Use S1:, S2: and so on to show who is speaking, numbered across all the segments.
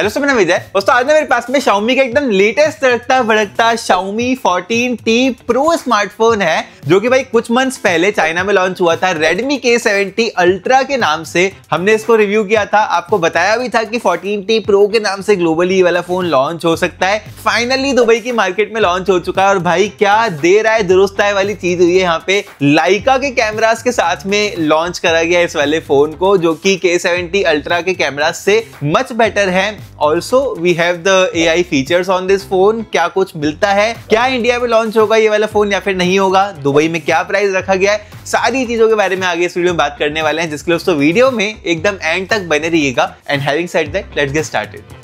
S1: hello super है दोस्तों आज ना मेरे पास में शाउमी का एकदम लेटेस्ट तड़कता भड़कता शाउमी 14T प्रो स्मार्टफोन है जो कि भाई कुछ मंथ्स पहले चाइना में लॉन्च हुआ था Redmi K70 Ultra के नाम से हमने इसको रिव्यू किया था आपको बताया भी था कि 14T Pro के नाम से ग्लोबली ये वाला फोन लॉन्च हो सकता है फाइनली दुबई की मार्केट में लॉन्च हो चुका है और भाई क्या देर आए दुरुस्त आए वाली चीज हुई है यहाँ पे लाइका के कैमराज के साथ में लॉन्च करा गया इस वाले फोन को जो के सेवेंटी अल्ट्रा के कैमराज से मच बेटर है also we have the A I features on this phone क्या कुछ मिलता है क्या इंडिया में लॉन्च होगा ये वाला फोन या फिर नहीं होगा दुबई में क्या प्राइस रखा गया है सारी चीजों के बारे में आगे इस वीडियो में बात करने वाले हैं जिसके लिए दोस्तों वीडियो में एकदम एंड तक बने रहिएगा and having said that let's get started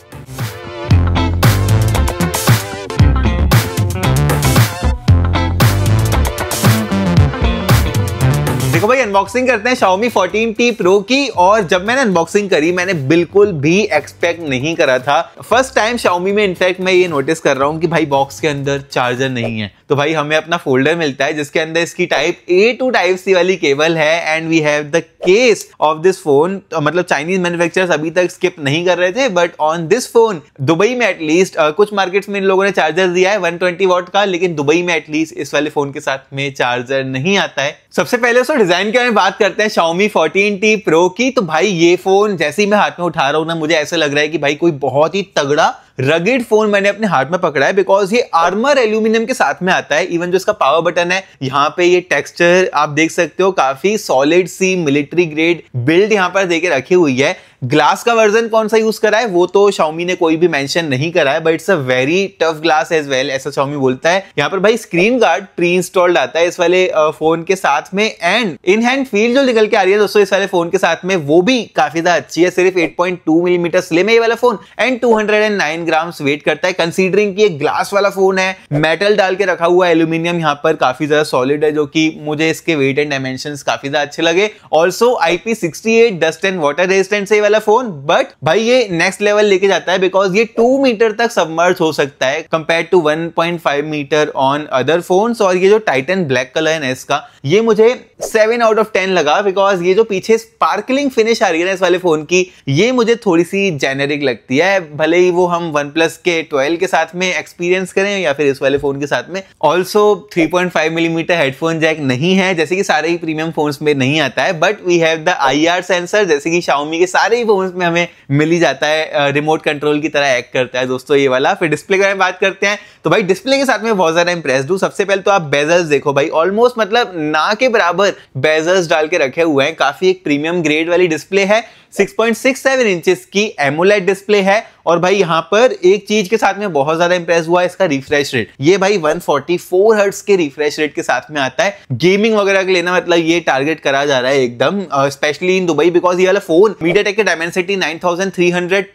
S1: unboxing करते हैं Xiaomi 14T Pro की और जब मैंने अनबॉक्सिंग करी मैंने बिल्कुल भी एक्सपेक्ट नहीं करा था फर्स्ट टाइम Xiaomi में इनफैक्ट मैं ये नोटिस कर रहा हूँ कि भाई बॉक्स के अंदर चार्जर नहीं है तो भाई हमें अपना फोल्डर मिलता है जिसके अंदर इसकी type A to type C वाली केबल है and we have the case of this phone मतलब चाइनीज मैन्युफैक्चरर्स अभी तक स्किप नहीं कर रहे थे but on this phone Dubai में एटलीस्ट uh, कुछ मार्केट्स में इन लोगों ने चार्जर दिया है 120 वॉट का लेकिन दुबई में एटलीस्ट इस वाले फोन के साथ में चार्जर नहीं आता है सबसे पहले उसको डिजाइन के बारे में बात करते हैं शाओमी टी प्रो की तो भाई ये फोन जैसे ही मैं हाथ में उठा रहा हूँ ना मुझे ऐसा लग रहा है कि भाई कोई बहुत ही तगड़ा रगेड फोन मैंने अपने हाथ में पकड़ा है बिकॉज ये आर्मर एल्यूमिनियम के साथ में आता है इवन जो इसका पावर बटन है यहाँ पे ये टेक्सचर आप देख सकते हो काफी सॉलिड सी मिलिट्री ग्रेड बिल्ड यहाँ पर देके रखी हुई है ग्लास का वर्जन कौन सा यूज करा है वो तो शाउमी ने कोई भी मेंशन नहीं करा है but it's a very tough glass as well ऐसा शाउमी बोलता है यहाँ पर भाई स्क्रीन गार्ड प्री इंस्टॉल्ड आता है इस वाले फोन के साथ में एंड इन हैंड फील जो निकल के आ रही है दोस्तों इस वाले फोन के साथ में वो भी काफी ज्यादा अच्छी है सिर्फ एट मिलीमीटर स्लिम है ये वाला phone and nine gram weight करता है कंसिडरिंग की ग्लास वाला फोन है मेटल डाल के रखा हुआ एल्यूमिनियम यहाँ पर काफी ज्यादा सॉलिड है जो कि मुझे इसके वेट एंड डायमेंशन काफी ज्यादा अच्छे लगे also IP sixty eight dust and water resistant से वाला वाला फोन बट भाई ये नेक्स्ट लेवल लेके जाता है बिकॉज ये टू मीटर तक सबमर्ज हो सकता है compare to five meter on other phone और ये जो टाइटन ब्लैक कलर है ना इसका ये मुझे सेवन आउट ऑफ टेन लगा बिकॉज ये जो पीछे स्पार्कलिंग फिनिश आ रही है ना इस वाले फोन की ये मुझे थोड़ी सी जेनेरिक लगती है भले ही वो हम वन प्लस के ट्वेल्व के साथ में एक्सपीरियंस करें या फिर इस वाले फोन के साथ में also three point five millimeter headphone jack नहीं है जैसे कि सारे ही प्रीमियम फोन में नहीं आता है but we have the I R sensor जैसे कि शाओमी के सारे ही फोन में हमें मिल ही जाता है रिमोट कंट्रोल की तरह एक्ट करता है दोस्तों ये वाला फिर डिस्प्ले के बारे में बात करते हैं तो भाई डिस्प्ले के साथ में बहुत ज़्यादा इंप्रेस हूँ सबसे पहले तो आप बेजल्स देखो भाई ऑलमोस्ट मतलब ना के बराबर बेजर्स डाल के रखे हुए हैं काफी एक प्रीमियम ग्रेड वाली डिस्प्ले है 6.67 इंचेस की एमोलेट डिस्प्ले है और भाई यहाँ पर एक चीज के साथ में बहुत ज्यादा इंप्रेस हुआ इसका रिफ्रेश रेट ये भाई 144 के रिफ्रेश रेट के साथ में आता है गेमिंग वगैरह के लेना मतलब ये टारगेट करा जा रहा है एकदम स्पेशली इन दुबई बिकॉज ये वाला phone MediaTek Dimensity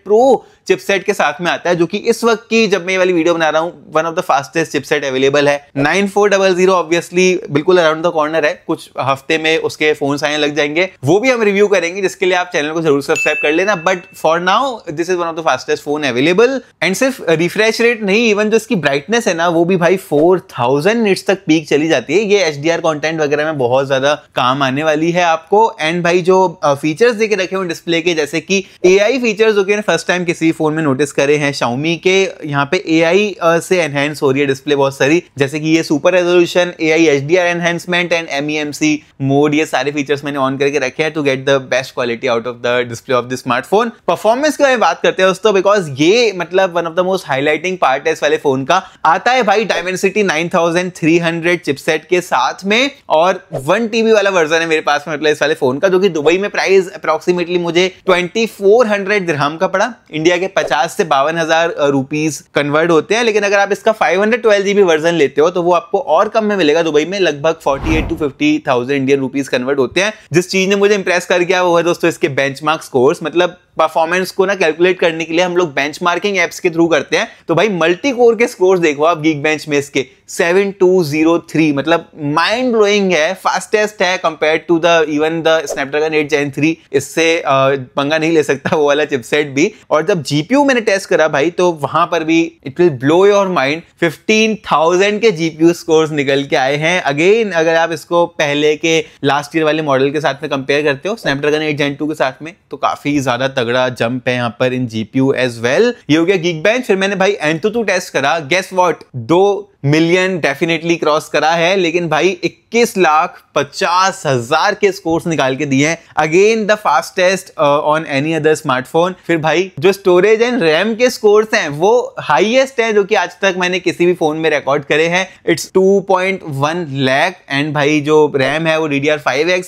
S1: pro chipset के साथ में आता है जो कि इस वक्त की जब मैं ये वाली वीडियो बना रहा हूँ one of the fastest chipset available है nine four double zero obviously बिल्कुल अराउंड द कॉर्नर है कुछ हफ्ते में उसके फोन आने लग जाएंगे वो भी हम रिव्यू करेंगे जिसके लिए आप चैनल को जरूर सब्सक्राइब कर लेना but for now this is one of the fastest phone available and सिर्फ रिफ्रेश रेट नहीं इवन जो इसकी ब्राइटनेस है ना वो भी भाई फोर थाउजेंड निट्स तक पीक चली जाती है ये एच डी आर कॉन्टेंट वगैरह में बहुत ज्यादा काम आने वाली है आपको एंड भाई जो फीचर्स देखे रखे हुए डिस्प्ले के जैसे कि ए आई फीचर्स जो कि फर्स्ट टाइम किसी फोन में नोटिस करे हैं शाउमी के यहाँ पे ए आई से एनहेंस हो रही है डिस्प्ले बहुत सारी जैसे कि ये super resolution A I H D R enhancement and M E M C mode ये सारे फीचर्स मैंने ऑन करके रखे हैं to get the best quality out of the display of the smartphone performance की बात करते हैं दोस्तों बिकॉज ये मतलब one of the most highlighting part है इस वाले फोन का आता है भाई डायमेंसिटी 9300 चिपसेट के साथ में और वन टीबी वाला वर्जन है मेरे पास में मतलब इस वाले फोन का जो कि दुबई में प्राइस अप्रोक्सीमेटली मुझे 2400 दिरहम का पड़ा इंडिया के पचास से बावन हजार रुपीज कन्वर्ट होते हैं लेकिन अगर आप इसका 512 जीबी वर्जन लेते हो तो वो आपको और कम में मिलेगा दुबई में लगभग 48 टू 50,000 इंडियन रुपीज कन्वर्ट होते हैं जिस चीज ने मुझे इंप्रेस कर गया वो है दोस्तों इसके बेंच बेंचमार्क स्कोर्स मतलब परफॉर्मेंस को ना कैलकुलेट करने के लिए हम लोग बेंच मार्किंग एप्स के थ्रू करते हैं तो भाई मल्टी कोर के स्कोर देखो आप गीक बेंच में इसके सेवन टू जीरो थ्री मतलब माइंड ब्लोइंग है फास्टेस्ट है compare to the even the Snapdragon eight gen three इससे पंगा नहीं ले सकता वो वाला चिपसेट भी और जब जीपीयू मैंने टेस्ट करा भाई तो वहां पर भी it will blow your mind fifteen thousand के जीपीयू स्कोर निकल के आए हैं अगेन अगर आप इसको पहले के लास्ट ईयर वाले मॉडल के साथ में कंपेयर करते हो स्नैपड्रैगन एट जेन टू के साथ में तो काफी ज्यादा तगड़ा जंप है यहाँ पर इन जीपीयू एज वेल ये हो गया गीक बेंच फिर मैंने भाई एंटू टेस्ट करा गेस वॉट दो मिलियन डेफिनेटली क्रॉस करा है लेकिन भाई 21 लाख पचास हजार के स्कोर्स निकाल के दिए हैं again the fastest on any other smartphone फिर भाई जो स्टोरेज एंड रैम के स्कोर्स हैं वो हाईएस्ट हैं जो कि आज तक मैंने किसी भी फोन में रिकॉर्ड करे हैं इट्स 2.1 लैक एंड भाई जो रैम है वो डी डी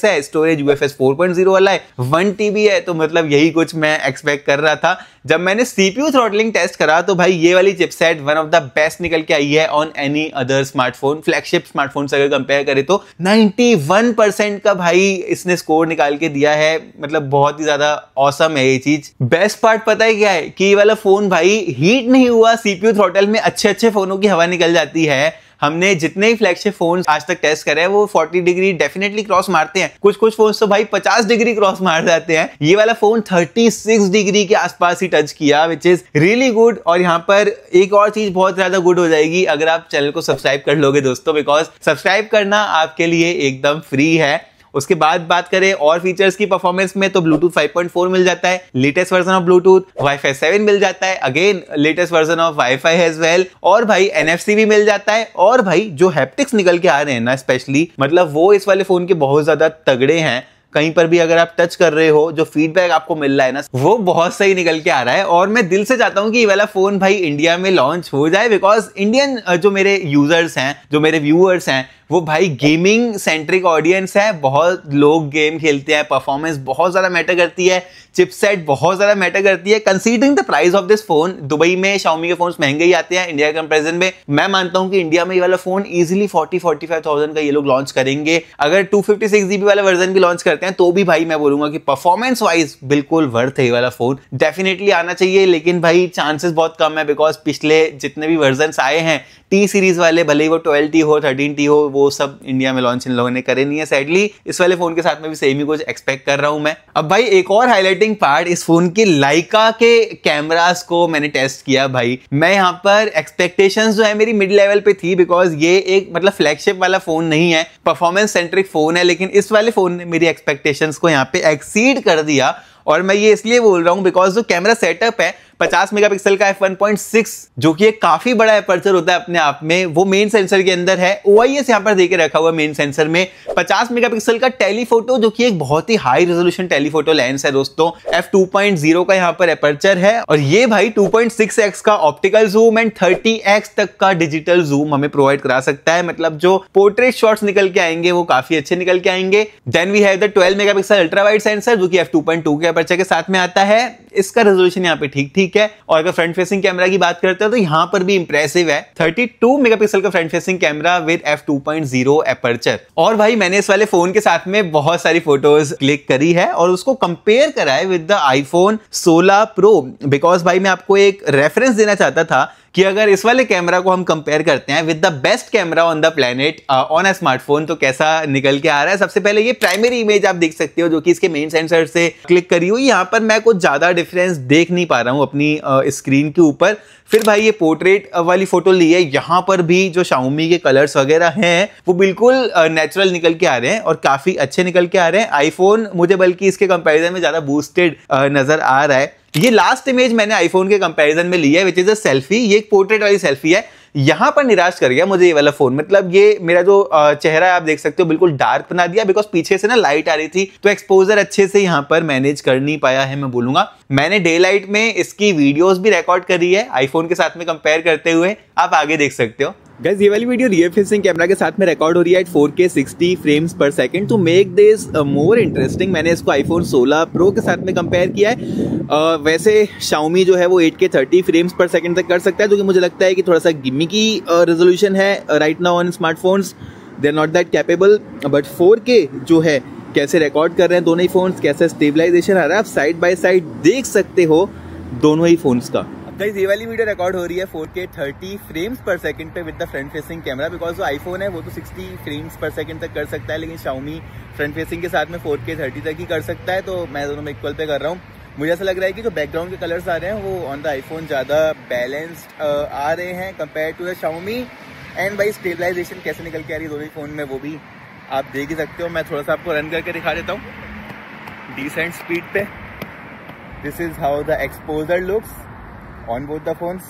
S1: है स्टोरेज यू एफ एस वाला है वन टी है तो मतलब यही कुछ मैं एक्सपेक्ट कर रहा था जब मैंने सीपीयू थ्रॉटलिंग टेस्ट करा तो भाई ये वाली chipset one of the best निकल के आई है on any other smartphone flagship smartphone से अगर कंपेयर करें तो 91 परसेंट का भाई इसने स्कोर निकाल के दिया है मतलब बहुत ही ज्यादा औसम है ये चीज बेस्ट पार्ट पता है क्या है कि ये वाला फोन भाई हीट नहीं हुआ सीपीयू थ्रोटल में अच्छे अच्छे फोनों की हवा निकल जाती है हमने जितने ही फ्लैगशिप फोन आज तक टेस्ट करे वो फोर्टी डिग्री डेफिनेटली क्रॉस मारते हैं कुछ कुछ फोन तो भाई पचास डिग्री क्रॉस मार जाते हैं ये वाला फोन थर्टी सिक्स डिग्री के आसपास ही टच किया विच इज रियली गुड और यहाँ पर एक और चीज बहुत ज्यादा गुड हो जाएगी अगर आप चैनल को सब्सक्राइब कर लोगे दोस्तों बिकॉज सब्सक्राइब करना आपके लिए एकदम फ्री है उसके बाद बात करें और फीचर्स की परफॉर्मेंस में तो ब्लूटूथ 5.4 मिल जाता है latest version of Bluetooth wifi 7 मिल जाता है again latest version of wifi as well और भाई एनएफसी भी मिल जाता है और भाई जो हैप्टिक्स निकल के आ रहे हैं ना स्पेशली मतलब वो इस वाले फोन के बहुत ज्यादा तगड़े हैं कहीं पर भी अगर आप टच कर रहे हो जो फीडबैक आपको मिल रहा है ना वो बहुत सही निकल के आ रहा है और मैं दिल से चाहता हूँ कि ये वाला फोन भाई इंडिया में लॉन्च हो जाए बिकॉज इंडियन जो मेरे यूजर्स हैं जो मेरे व्यूअर्स हैं वो भाई गेमिंग सेंट्रिक ऑडियंस है बहुत लोग गेम खेलते हैं परफॉर्मेंस बहुत ज़्यादा मैटर करती है चिपसेट बहुत ज़्यादा मैटर करती है considering the price of this phone Dubai में शाउमी के फोन महंगे ही आते हैं इंडिया के कंपेरिजन में मैं मानता हूँ कि इंडिया में ये वाला phone easily forty forty five का ये लोग लॉन्च करेंगे अगर टू फिफ्टी सिक्स जीबी वाला वर्जन भी लॉन्च करते करते हैं तो भी भाई मैं बोलूंगा कि परफॉर्मेंस वाइज बिल्कुल वर्थ है ये वाला फोन डेफिनेटली आना चाहिए लेकिन भाई चांसेस बहुत कम है बिकॉज पिछले जितने भी वर्जन आए हैं टी सीरीज वाले भले ही वो ट्वेल्व टी हो थर्टीन टी हो वो सब इंडिया में लॉन्च इन लोगों ने करे नहीं है सैडली इस वाले फोन के साथ में भी सेम ही कुछ एक्सपेक्ट कर रहा हूं मैं अब भाई एक और हाईलाइटिंग पार्ट इस फोन की लाइका के कैमराज को मैंने टेस्ट किया भाई मैं यहाँ पर एक्सपेक्टेशन जो है मेरी मिड लेवल पे थी बिकॉज ये एक मतलब फ्लैगशिप वाला फोन नहीं है परफॉर्मेंस सेंट्रिक फोन है लेकिन इस वाले फोन ने मेरी एक्सपेक्ट एक्सपेक्टेशंस को यहाँ पे एक्सीड कर दिया और मैं ये इसलिए बोल रहा हूँ बिकॉज जो कैमरा सेटअप है पचास मेगा पिक्सल का एफ वन पॉइंट सिक्स जो कि एक काफी बड़ा अपर्चर होता है अपने आप में वो मेन सेंसर के अंदर है ओ आई एस यहाँ पर देखे रखा हुआ मेन सेंसर में पचास मेगा पिक्सल का टेलीफोटो जो कि एक बहुत ही हाई रेजोल्यूशन टेलीफोटो लेंस है दोस्तों एफ टू पॉइंट जीरो का यहाँ पर अपर्चर है और ये भाई टू पॉइंट सिक्स एक्स का optical zoom and thirty X तक का डिजिटल जूम हमें प्रोवाइड करा सकता है मतलब जो पोर्ट्रेट शॉर्ट निकल के आएंगे वो काफी अच्छे निकल के आएंगे then we have the megapixel ultra wide sensor जो कि एफ टू के अपर्चर के साथ में आता है इसका रेजोल्यूशन यहाँ पे ठीक ठीक ठीक है और अगर फ्रंट फेसिंग कैमरा की बात करते हैं तो यहां पर भी इंप्रेसिव है 32 मेगापिक्सल का front facing camera with F two aperture और भाई मैंने इस वाले फोन के साथ में बहुत सारी फोटोज क्लिक करी है और उसको कंपेयर करा है विद द आईफोन सोलह प्रो बिकॉज भाई मैं आपको एक रेफरेंस देना चाहता था कि अगर इस वाले कैमरा को हम कंपेयर करते हैं with the best camera on the planet on a smartphone तो कैसा निकल के आ रहा है सबसे पहले ये प्राइमरी इमेज आप देख सकते हो जो कि इसके मेन सेंसर से क्लिक करी हुई यहाँ पर मैं कुछ ज़्यादा डिफरेंस देख नहीं पा रहा हूँ अपनी स्क्रीन uh, के ऊपर फिर भाई ये पोर्ट्रेट uh, वाली फोटो ली है यहाँ पर भी जो शाउमी के कलर्स वगैरह हैं वो बिल्कुल नेचुरल uh, निकल के आ रहे हैं और काफ़ी अच्छे निकल के आ रहे हैं आईफोन मुझे बल्कि इसके कंपैरिजन में ज़्यादा बूस्टेड नज़र आ रहा है ये लास्ट इमेज मैंने आईफोन के कंपैरिजन में लिया है विच इज अ सेल्फी ये एक पोर्ट्रेट वाली सेल्फी है यहाँ पर निराश कर गया मुझे ये वाला फोन मतलब ये मेरा जो चेहरा है आप देख सकते हो बिल्कुल डार्क बना दिया बिकॉज पीछे से ना लाइट आ रही थी तो एक्सपोजर अच्छे से यहाँ पर मैनेज कर नहीं पाया है मैं बोलूंगा मैंने डे लाइट में इसकी वीडियोस भी रिकॉर्ड करी है आईफोन के साथ में कंपेयर करते हुए आप आगे देख सकते हो गैस ये वाली वीडियो रियर फेसिंग कैमरा के साथ में रिकॉर्ड हो रही है at 4K 60 frames per second to make this more interesting मैंने इसको आईफोन 16 प्रो के साथ में कंपेयर किया है uh, वैसे शाउमी जो है वो 8K 30 फ्रेम्स पर सेकंड तक कर सकता है जो कि मुझे लगता है कि थोड़ा सा गिमी की रेजोल्यूशन uh, है right now on smartphones they are not that capable but four जो है कैसे रिकॉर्ड कर रहे हैं दोनों ही फ़ोन्स कैसे स्टेबलाइजेशन आ रहा है आप साइड बाई साइड देख सकते हो दोनों ही फ़ोन्स का गई ये वाली वीडियो रिकॉर्ड हो रही है 4K 30 फ्रेम्स पर सेकंड पे with the front facing camera because जो आईफोन है वो तो 60 फ्रेम्स पर सेकंड तक कर सकता है लेकिन शाउमी फ्रंट फेसिंग के साथ में 4K 30 तक ही कर सकता है तो मैं दोनों में इक्वल पे कर रहा हूँ मुझे ऐसा लग रहा है कि जो बैकग्राउंड के कलर्स आ रहे हैं वो ऑन द आईफोन ज़्यादा बैलेंस्ड आ रहे हैं compare to the Xiaomi and बाई स्टेबलाइजेशन कैसे निकल के आ रही है दोनों फ़ोन में वो भी आप देख ही सकते हो मैं थोड़ा सा आपको रन करके दिखा देता हूँ डिसेंट स्पीड पे this is how the exposure looks on both the phones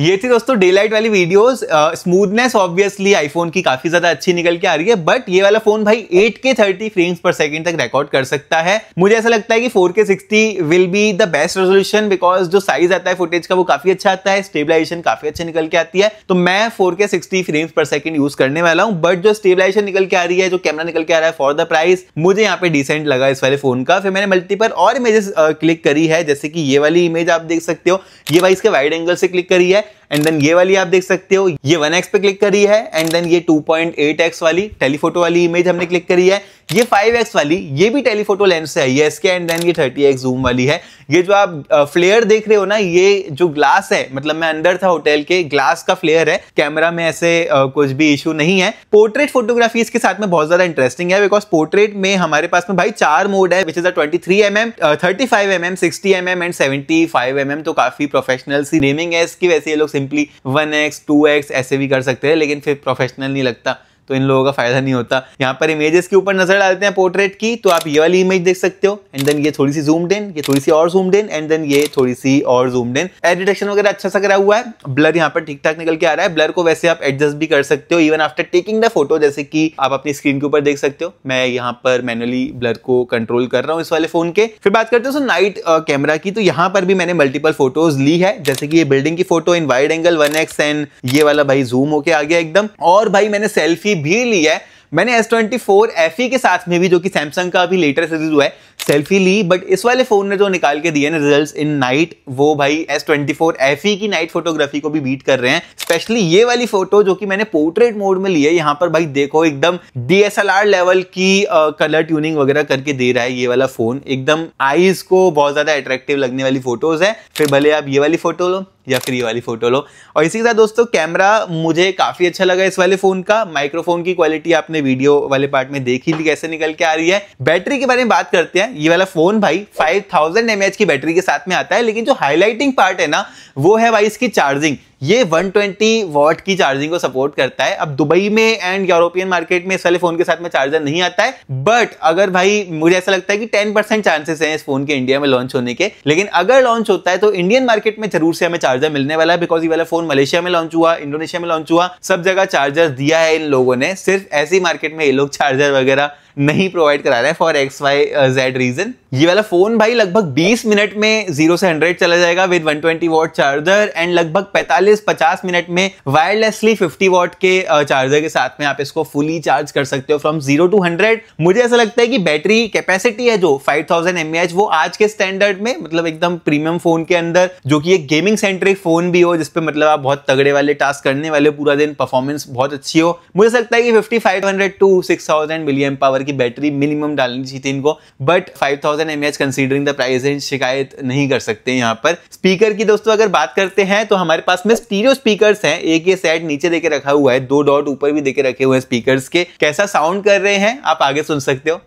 S1: ये थी दोस्तों डे लाइट वाली वीडियोस स्मूथनेस ऑब्वियसली आईफोन की काफी ज्यादा अच्छी निकल के आ रही है बट ये वाला फोन भाई 8K 30 फ्रेम्स पर सेकंड तक रिकॉर्ड कर सकता है मुझे ऐसा लगता है कि 4K 60 will be the best resolution because जो साइज आता है फुटेज का वो काफी अच्छा आता है स्टेबलाइजेशन काफी अच्छी निकल के आती है तो मैं फोर के फ्रेम्स पर सेकंड यूज करने वाला हूँ बट जो स्टेबलाइजेशन निकल के आ रही है जो कैमरा निकल के आ रहा है फॉर द प्राइस मुझे यहाँ पे डिसेंट लगा इस वाले फोन का फिर मैंने मल्टीपल और इमेजेस क्लिक करी है जैसे कि ये वाली इमेज आप देख सकते हो ये भाई इसके वाइड एंगल से क्लिक करी है एंड देन ये वाली आप देख सकते हो ये एक्स पे क्लिक करी है एंड देन ये टू एक्स वाली टेलीफोटो वाली इमेज हमने क्लिक करी है ये 5x वाली ये भी टेलीफोटो लेंस से आई है इसके एंड देन ये 30x जूम वाली है ये जो आप फ्लेयर देख रहे हो ना ये जो ग्लास है मतलब मैं अंदर था होटल के ग्लास का फ्लेयर है कैमरा में ऐसे कुछ भी इशू नहीं है पोर्ट्रेट फोटोग्राफी इसके साथ में बहुत ज्यादा इंटरेस्टिंग है बिकॉज पोर्ट्रेट में हमारे पास में भाई चार मोड है which is twenty three M M thirty five M M sixty M M and seventy five M M तो काफी प्रोफेशनल सी नेमिंग है इसकी वैसे ये लोग simply one X two X ऐसे भी कर सकते हैं लेकिन फिर प्रोफेशनल नहीं लगता तो इन लोगों का फायदा नहीं होता यहाँ पर इमेजेस के ऊपर नजर डालते हैं पोर्ट्रेट की तो आप ये वाली इमेज देख सकते हो एंड देन ये थोड़ी सी जूम डेन ये थोड़ी सी और जूम डेन एंड देन ये थोड़ी सी और जूम डेन एयर वगैरह अच्छा सा करा हुआ है ब्लर यहाँ पर ठीक ठाक निकल के आ रहा है ब्लर को वैसे आप एडजस्ट भी कर सकते हो even after taking the photo जैसे कि आप अपनी स्क्रीन के ऊपर देख सकते हो मैं यहाँ पर मैनुअली ब्लर को कंट्रोल कर रहा हूँ इस वाले फोन के फिर बात करते हो नाइट कैमरा की तो यहाँ पर भी मैंने मल्टीपल फोटोज ली है जैसे कि ये बिल्डिंग की photo in wide angle one and ये वाला भाई जूम होके आ गया एकदम और भाई मैंने सेल्फी की भी ली है मैंने एस ट्वेंटी फोर एफ के साथ में भी जो कि सैमसंग का अभी लेटर सीरीज हुआ है सेल्फी ली बट इस वाले फोन ने जो निकाल के दिए ना रिजल्ट्स इन नाइट वो भाई एस ट्वेंटी फोर एफ की नाइट फोटोग्राफी को भी बीट कर रहे हैं स्पेशली ये वाली फोटो जो कि मैंने पोर्ट्रेट मोड में ली है यहाँ पर भाई देखो एकदम डीएसएलआर लेवल की कलर ट्यूनिंग वगैरह करके दे रहा है ये वाला फोन एकदम आईज को बहुत ज्यादा अट्रैक्टिव लगने वाली फोटोज है फिर भले आप ये वाली फोटो लो या फिर ये वाली फोटो लो और इसी के साथ दोस्तों कैमरा मुझे काफ़ी अच्छा लगा इस वाले फ़ोन का माइक्रोफोन की क्वालिटी आपने वीडियो वाले पार्ट में देखी ली कैसे निकल के आ रही है बैटरी के बारे में बात करते हैं ये वाला फ़ोन भाई 5000 थाउजेंड की बैटरी के साथ में आता है लेकिन जो हाईलाइटिंग पार्ट है ना वो है भाई इसकी चार्जिंग ये 120 वॉट की चार्जिंग को सपोर्ट करता है अब दुबई में एंड यूरोपियन मार्केट में इस वाले फोन के साथ में चार्जर नहीं आता है बट अगर भाई मुझे ऐसा लगता है कि 10 परसेंट चांसेस हैं इस फोन के इंडिया में लॉन्च होने के लेकिन अगर लॉन्च होता है तो इंडियन मार्केट में जरूर से हमें चार्जर मिलने वाला है बिकॉज ये वाला फोन मलेशिया में लॉन्च हुआ इंडोनेशिया में लॉन्च हुआ सब जगह चार्जर दिया है इन लोगों ने सिर्फ ऐसी मार्केट में ये लोग चार्जर वगैरह नहीं प्रोवाइड करा रहा है for X Y Z reason ये वाला फोन भाई लगभग 20 मिनट में जीरो से 100 चला जाएगा with 120 twenty watt charger and लगभग 45-50 मिनट में वायरलेसली 50 वॉट के चार्जर uh, के साथ में आप इसको फुली चार्ज कर सकते हो फ्रॉम जीरो टू हंड्रेड मुझे ऐसा लगता है कि बैटरी कैपेसिटी है जो फाइव थाउजेंड वो आज के स्टैंडर्ड में मतलब एकदम प्रीमियम फोन के अंदर जो कि एक गेमिंग सेंट्रिक फोन भी हो जिसपे मतलब आप बहुत तगड़े वाले टास्क करने वाले पूरा दिन परफॉर्मेंस बहुत अच्छी हो मुझे लगता है कि fifty five hundred to six thousand million power की बैटरी मिनिमम डालनी चाहिए थी इनको but 5000 thousand considering the price है शिकायत नहीं कर सकते यहाँ पर स्पीकर की दोस्तों अगर बात करते हैं तो हमारे पास में स्टीरियो स्पीकर है एक ये सेट नीचे देके रखा हुआ है दो डॉट ऊपर भी देके रखे हुए हैं स्पीकर्स के कैसा साउंड कर रहे हैं आप आगे सुन सकते हो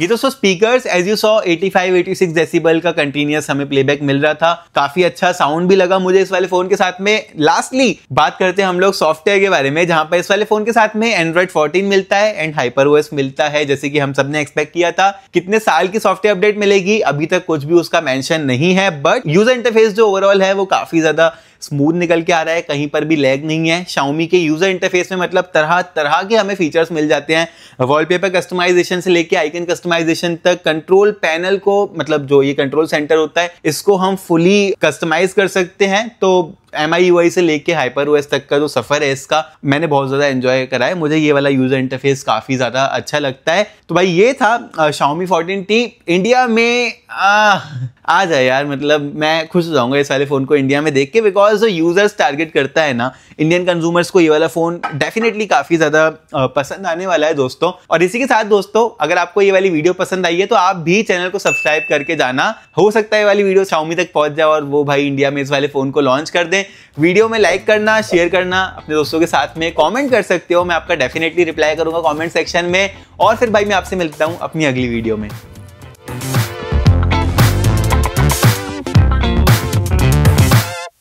S1: ये तो so speakers as you saw 85 86 decibel का कंटिन्यूस हमें प्लेबैक मिल रहा था काफी अच्छा साउंड भी लगा मुझे इस वाले फोन के साथ में लास्टली बात करते हैं हम लोग सॉफ्टवेयर के बारे में जहां पर इस वाले फोन के साथ में एंड्रॉइड फोर्टीन मिलता है एंड हाइपर ओएस मिलता है जैसे कि हम सब ने एक्सपेक्ट किया था कितने साल की सॉफ्टवेयर अपडेट मिलेगी अभी तक कुछ भी उसका मैंशन नहीं है बट यूजर इंटरफेस जो ओवरऑल है वो काफी ज्यादा स्मूथ निकल के आ रहा है कहीं पर भी लैग नहीं है शाउमी के यूज़र इंटरफेस में मतलब तरह तरह के हमें फीचर्स मिल जाते हैं वॉलपेपर कस्टमाइजेशन से लेके आइकन कस्टमाइजेशन तक कंट्रोल पैनल को मतलब जो ये कंट्रोल सेंटर होता है इसको हम फुली कस्टमाइज कर सकते हैं तो एम आई यू आई से लेके हाइपर एस तक का जो सफ़र है इसका मैंने बहुत ज़्यादा एंजॉय करा है मुझे ये वाला यूज़र इंटरफेस काफ़ी ज़्यादा अच्छा लगता है तो भाई ये था शाउमी फोर्टीन टी इंडिया में आ, आ जाए यार मतलब मैं खुश हो जाऊंगा इस वाले फ़ोन को इंडिया में देख के बिकॉज यूज़र्स टारगेट करता है ना इंडियन कंज्यूमर्स को ये वाला फ़ोन डेफिनेटली काफ़ी ज़्यादा पसंद आने वाला है दोस्तों और इसी के साथ दोस्तों अगर आपको ये वाली वीडियो पसंद आई है तो आप भी चैनल को सब्सक्राइब करके जाना हो सकता है वाली वीडियो शाउमी तक पहुंच जाए और वो भाई इंडिया में इस वाले फ़ोन को लॉन्च कर दे हैं वीडियो में लाइक करना शेयर करना अपने दोस्तों के साथ में कॉमेंट कर सकते हो मैं आपका डेफिनेटली रिप्लाई करूंगा कॉमेंट सेक्शन में और फिर भाई मैं आपसे मिलता हूँ अपनी अगली वीडियो में